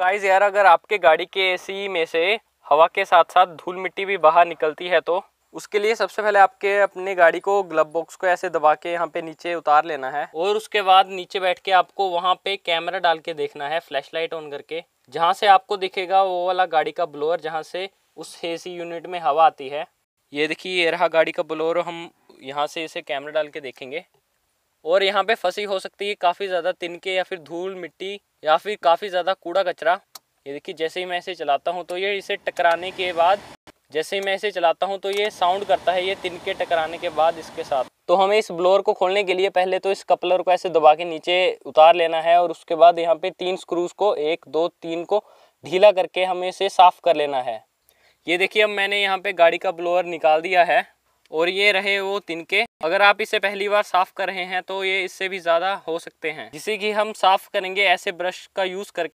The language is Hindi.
गाइज यार अगर आपके गाड़ी के एसी में से हवा के साथ साथ धूल मिट्टी भी बाहर निकलती है तो उसके लिए सबसे पहले आपके अपने गाड़ी को ग्लब बॉक्स को ऐसे दबा के यहाँ पे नीचे उतार लेना है और उसके बाद नीचे बैठ के आपको वहाँ पे कैमरा डाल के देखना है लाइट ऑन करके जहाँ से आपको दिखेगा वो वाला गाड़ी का ब्लोअर जहाँ से उस ए यूनिट में हवा आती है ये देखिए ये रहा गाड़ी का ब्लोअर हम यहाँ से इसे कैमरा डाल के देखेंगे और यहाँ पे फंसी हो सकती है काफ़ी ज़्यादा तिनके या फिर धूल मिट्टी या फिर काफ़ी ज़्यादा कूड़ा कचरा ये देखिए जैसे ही मैं इसे चलाता हूँ तो ये इसे टकराने के बाद जैसे ही मैं इसे चलाता हूँ तो ये साउंड करता है ये तिनके टकराने के बाद इसके साथ तो हमें इस ब्लोअर को खोलने के लिए पहले तो इस कपलर को ऐसे दबा के नीचे उतार लेना है और उसके बाद यहाँ पे तीन स्क्रूज़ को एक दो तीन को ढीला करके हमें इसे साफ़ कर लेना है ये देखिए अब मैंने यहाँ पे गाड़ी का ब्लोअर निकाल दिया है और ये रहे वो तिनके अगर आप इसे पहली बार साफ़ कर रहे हैं तो ये इससे भी ज़्यादा हो सकते हैं जिसे कि हम साफ़ करेंगे ऐसे ब्रश का यूज़ करके